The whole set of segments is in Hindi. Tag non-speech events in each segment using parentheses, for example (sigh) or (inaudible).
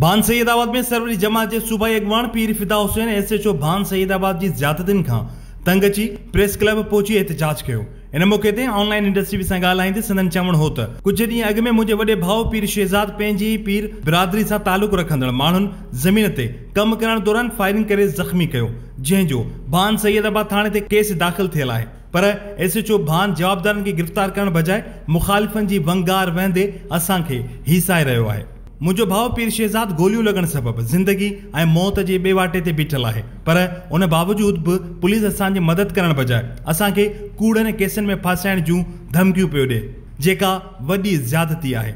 भान सईदाबाद में सरवरी जमात के सूबाई अगवान पीर फिदा हुसैन एस एच ओ भान सईदाबाद की जाततुनि का तंग अची प्रेस क्लब पहुची एतिजाज कयो इन मौक़े से ऑनलाइन इंडस्ट्री से ॻाल्हाईंदे सदन चवण हो तो कुछ ढी अग में मुझे वे भाव पीर शहज़ाद पंहिंजी पीर बिरादरी से तालुक़ रखंदड़ मान ज़मीन ते कम कर दौरान फायरिंग करे ज़ख़्मी कर जंहिंजो भान सईदाबाद थाने ते केस दाख़िल थियल है पर एस एच ओ भान जवाबदार गिरफ़्तार करण बजाय मुखालिफन की वंगार वहंदे असांखे हिसाए रो है मुंहिंजो भाउ पीर शहज़ाद गोलियूं लॻणु सबबि ज़िंदगी ऐं मौत जे ॿिए वाटे ते बीठल आहे पर उन बावजूद बि पुलिस असांजी मदद करण बजाए असांखे कूड़नि केसनि में फासाइण जूं धमकियूं पियो ॾिए जेका वॾी ज़्यादती आहे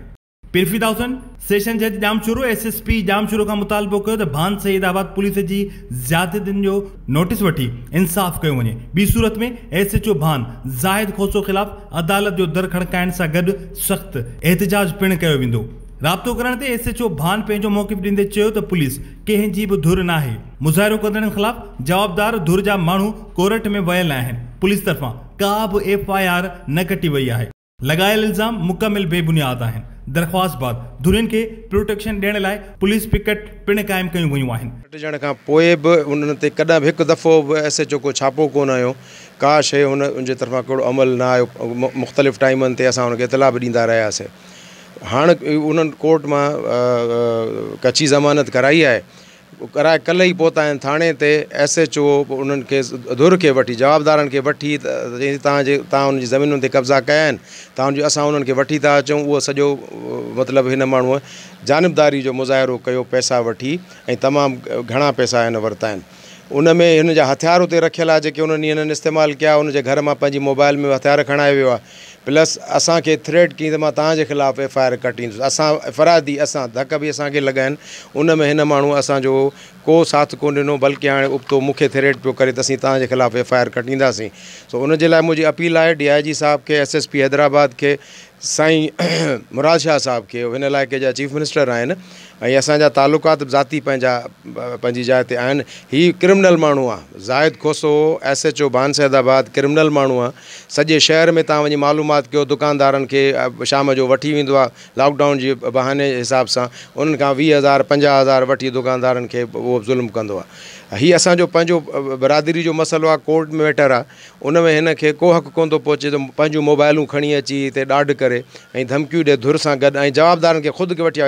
पिर्फीदा हुसन सेशन जज जाम शुरू एस एस पी जाम शुरू खां मुतालबो कयो त भान सईदाबाद पुलिस जी ज़्यादतियुनि जो नोटिस वठी इंसाफ़ कयो वञे ॿी सूरत में एस एच ओ भान ज़ाहिद खोसो ख़िलाफ़ु अदालत जो दर खणकाइण सां गॾु सख़्तु एतिजाज पिणु कयो वेंदो राब्तो करण ते एस एच ओ भान पंहिंजो मौक़िफ़ ॾींदे चयो पुलिस कंहिंजी धुर नाहे मुज़ाहिरो कंदड़नि ख़िलाफ़ु जवाबदार धुर जा माण्हू कोर्ट में वियल पुलिस तरफ़ां का बि एफ आई आर न कटी वई आहे लॻायल इल्ज़ाम मुकमिल बेबुनियाद आहिनि दरख़्वास्त बाद धुरियुनि खे प्रोटेक्शन ॾियण लाइ पुलिस पिकेट पिणु क़ाइमु कयूं वयूं आहिनि हटिजण खां पोइ बि दफ़ो बि एस एच ओ को छापो कोन आयो का शइ हुन उनजे तरफ़ां अमल न आयो मुख़्तलिफ़ टाइमनि ते असां हुनखे इतलाह बि ॾींदा रहियासीं हाणे उन्हनि कोर्ट मां कची ज़मानत कराई है करा कल ही पौता थाने ते एस एच ओ उन्हनि धुर के वठी जवाबदारनि खे वठी तव्हांजे तव्हां हुनजी कब्ज़ा कया आहिनि तव्हां हुनजी असां उन्हनि खे वठी था अचूं उहो सॼो मतिलबु हिन माण्हूअ जानबदारी जो मुज़ाहिरो पैसा वी तमाम तमामु पैसा हिन वरिता उन में हिन जा हथियार उते रखियल आहे जेके उन्हनि ॾींहंनि इस्तेमालु कया जे घर मां पंहिंजी मोबाइल में हथियार खणाए वियो आहे प्लस असांखे थ्रेड कीअं त मां तव्हांजे ख़िलाफ़ु एफ आई आर कटींदुसि असां फरादी असां धक बि असांखे लॻाइनि उन में हिन माण्हू असांजो को साथ कोन ॾिनो बल्कि हाणे उबतो मूंखे थ्रेड पियो करे त असीं तव्हांजे ख़िलाफ़ु एफ आई आर कटींदासीं सो हुनजे लाइ मुंहिंजी अपील आहे डी आई जी साहिब खे एस एस पी हैदराबाद खे साईं (clears throat) मुराद शाह साहिब खे हिन इलाइक़े जा चीफ मिनिस्टर आहिनि ऐं असांजा तालुकात ज़ाती पंहिंजा पंहिंजी जाइते आहिनि क्रिमिनल माण्हू आहे खोसो एस एच ओ बान क्रिमिनल माण्हू आहे सॼे शहर में तव्हां वञी मालूमात कयो दुकानदारनि खे शाम जो वठी वेंदो लॉकडाउन के बहाने हिसाब से उन वी हज़ार पंजा हज़ार वी दुकानदार खे उहो ज़ुल्म कह आहे हीउ असांजो पंहिंजो बरादरी जो मसइलो आहे कोर्ट मैटर आहे उन में हिन खे को हक़ कोन थो पहुचे त पंहिंजूं मोबाइलूं अची इतने ॾाढ कर धमकियों धमकियूं धुर से गड जवाबदार जवाबदारनि खे ख़ुदि खे वठी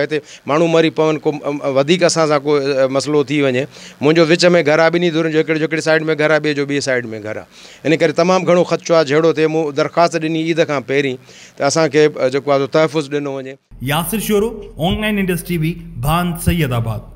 मरी पवंदा पवनि को वधीक असां सां को मसइलो थी वञे मुंहिंजो विच में घर आहे ॿिन्ही धुरनि साइड में घर आहे ॿिए जो साइड में घर आने तमाम करे खर्चो आ ख़दशो थे दरख़्वास्त ॾिनी ईद का पहिरीं तो असांखे जेको तहफ़ुज़ ॾिनो वञे यासिर शोरो ऑनलाइन इंडस्ट्री भी भान सैदाबाद